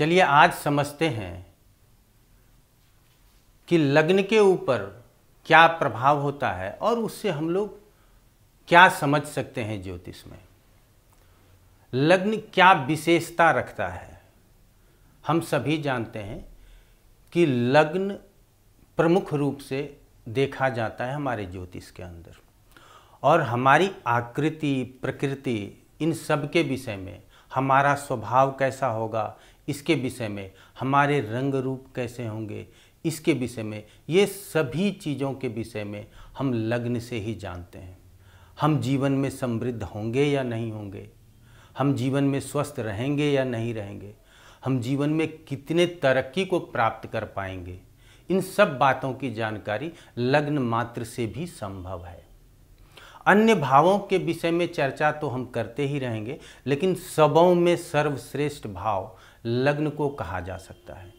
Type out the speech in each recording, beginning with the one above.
चलिए आज समझते हैं कि लग्न के ऊपर क्या प्रभाव होता है और उससे हम लोग क्या समझ सकते हैं ज्योतिष में लग्न क्या विशेषता रखता है हम सभी जानते हैं कि लग्न प्रमुख रूप से देखा जाता है हमारे ज्योतिष के अंदर और हमारी आकृति प्रकृति इन सब के विषय में हमारा स्वभाव कैसा होगा इसके विषय में हमारे रंग रूप कैसे होंगे इसके विषय में ये सभी चीज़ों के विषय में हम लग्न से ही जानते हैं हम जीवन में समृद्ध होंगे या नहीं होंगे हम जीवन में स्वस्थ रहेंगे या नहीं रहेंगे हम जीवन में कितने तरक्की को प्राप्त कर पाएंगे इन सब बातों की जानकारी लग्न मात्र से भी संभव है अन्य भावों के विषय में चर्चा तो हम करते ही रहेंगे लेकिन सबों में सर्वश्रेष्ठ भाव लग्न को कहा जा सकता है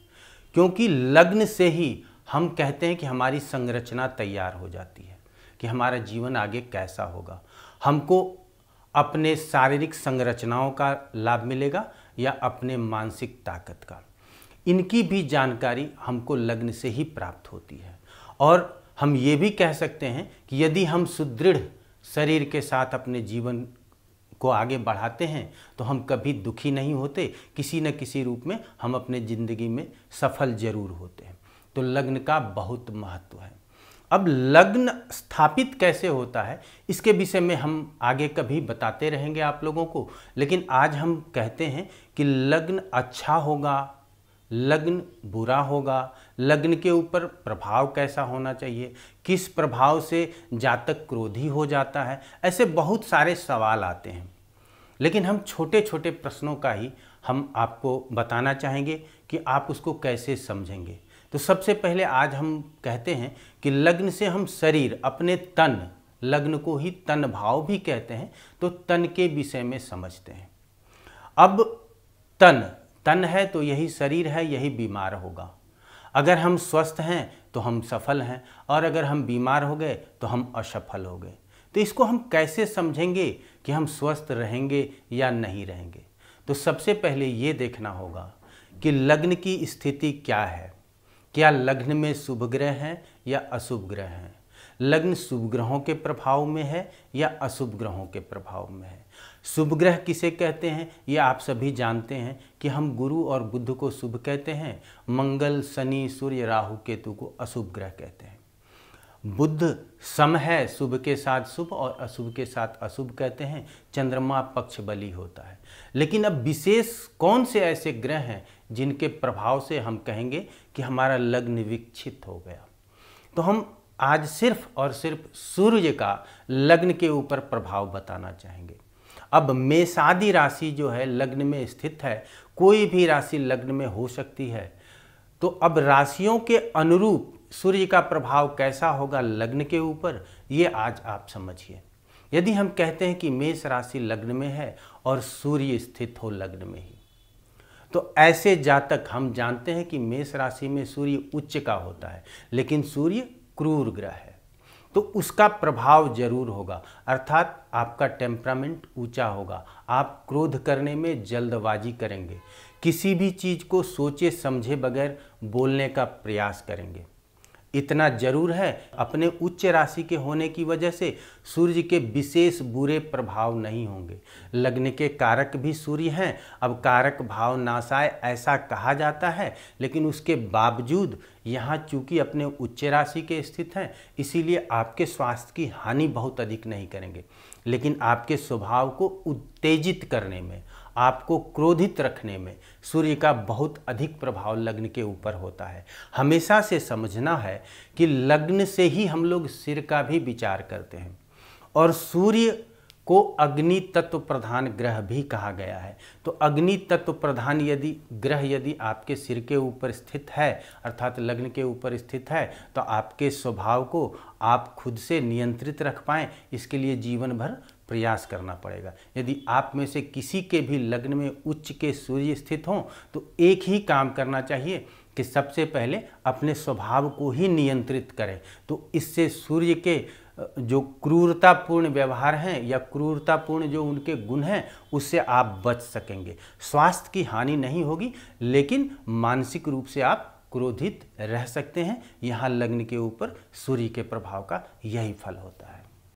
क्योंकि लग्न से ही हम कहते हैं कि हमारी संरचना तैयार हो जाती है कि हमारा जीवन आगे कैसा होगा हमको अपने शारीरिक संरचनाओं का लाभ मिलेगा या अपने मानसिक ताकत का इनकी भी जानकारी हमको लग्न से ही प्राप्त होती है और हम ये भी कह सकते हैं कि यदि हम सुदृढ़ शरीर के साथ अपने जीवन को आगे बढ़ाते हैं तो हम कभी दुखी नहीं होते किसी न किसी रूप में हम अपने ज़िंदगी में सफल जरूर होते हैं तो लग्न का बहुत महत्व है अब लग्न स्थापित कैसे होता है इसके विषय में हम आगे कभी बताते रहेंगे आप लोगों को लेकिन आज हम कहते हैं कि लग्न अच्छा होगा लग्न बुरा होगा लग्न के ऊपर प्रभाव कैसा होना चाहिए किस प्रभाव से जातक क्रोधी हो जाता है ऐसे बहुत सारे सवाल आते हैं लेकिन हम छोटे छोटे प्रश्नों का ही हम आपको बताना चाहेंगे कि आप उसको कैसे समझेंगे तो सबसे पहले आज हम कहते हैं कि लग्न से हम शरीर अपने तन लग्न को ही तन भाव भी कहते हैं तो तन के विषय में समझते हैं अब तन तन है तो यही शरीर है यही बीमार होगा अगर हम स्वस्थ हैं तो हम सफल हैं और अगर हम बीमार हो गए तो हम असफल हो गए तो इसको हम कैसे समझेंगे कि हम स्वस्थ रहेंगे या नहीं रहेंगे तो सबसे पहले ये देखना होगा कि लग्न की स्थिति क्या है क्या लग्न में शुभ ग्रह हैं या अशुभ ग्रह हैं लग्न शुभ ग्रहों के प्रभाव में है या अशुभ ग्रहों के प्रभाव में है शुभ ग्रह किसे कहते हैं ये आप सभी जानते हैं कि हम गुरु और बुद्ध को शुभ कहते हैं मंगल शनि सूर्य राहु केतु को अशुभ ग्रह कहते हैं बुद्ध सम है शुभ के साथ शुभ और अशुभ के साथ अशुभ कहते हैं चंद्रमा पक्ष बली होता है लेकिन अब विशेष कौन से ऐसे ग्रह हैं जिनके प्रभाव से हम कहेंगे कि हमारा लग्न विकसित हो गया तो हम आज सिर्फ और सिर्फ सूर्य का लग्न के ऊपर प्रभाव बताना चाहेंगे अब मेषादि राशि जो है लग्न में स्थित है कोई भी राशि लग्न में हो सकती है तो अब राशियों के अनुरूप सूर्य का प्रभाव कैसा होगा लग्न के ऊपर ये आज आप समझिए यदि हम कहते हैं कि मेष राशि लग्न में है और सूर्य स्थित हो लग्न में ही तो ऐसे जातक हम जानते हैं कि मेष राशि में सूर्य उच्च का होता है लेकिन सूर्य क्रूर ग्रह है तो उसका प्रभाव जरूर होगा अर्थात आपका टेम्परामेंट ऊंचा होगा आप क्रोध करने में जल्दबाजी करेंगे किसी भी चीज़ को सोचे समझे बगैर बोलने का प्रयास करेंगे इतना जरूर है अपने उच्च राशि के होने की वजह से सूर्य के विशेष बुरे प्रभाव नहीं होंगे लग्न के कारक भी सूर्य हैं अब कारक भाव नासाय ऐसा कहा जाता है लेकिन उसके बावजूद यहाँ चूँकि अपने उच्च राशि के स्थित हैं इसीलिए आपके स्वास्थ्य की हानि बहुत अधिक नहीं करेंगे लेकिन आपके स्वभाव को उत्तेजित करने में आपको क्रोधित रखने में सूर्य का बहुत अधिक प्रभाव लग्न के ऊपर होता है हमेशा से समझना है कि लग्न से ही हम लोग सिर का भी विचार करते हैं और सूर्य को अग्नि तत्व प्रधान ग्रह भी कहा गया है तो अग्नि तत्व प्रधान यदि ग्रह यदि आपके सिर के ऊपर स्थित है अर्थात लग्न के ऊपर स्थित है तो आपके स्वभाव को आप खुद से नियंत्रित रख पाएँ इसके लिए जीवन भर प्रयास करना पड़ेगा यदि आप में से किसी के भी लग्न में उच्च के सूर्य स्थित हों तो एक ही काम करना चाहिए कि सबसे पहले अपने स्वभाव को ही नियंत्रित करें तो इससे सूर्य के जो क्रूरतापूर्ण व्यवहार हैं या क्रूरतापूर्ण जो उनके गुण हैं उससे आप बच सकेंगे स्वास्थ्य की हानि नहीं होगी लेकिन मानसिक रूप से आप क्रोधित रह सकते हैं यहाँ लग्न के ऊपर सूर्य के प्रभाव का यही फल होता है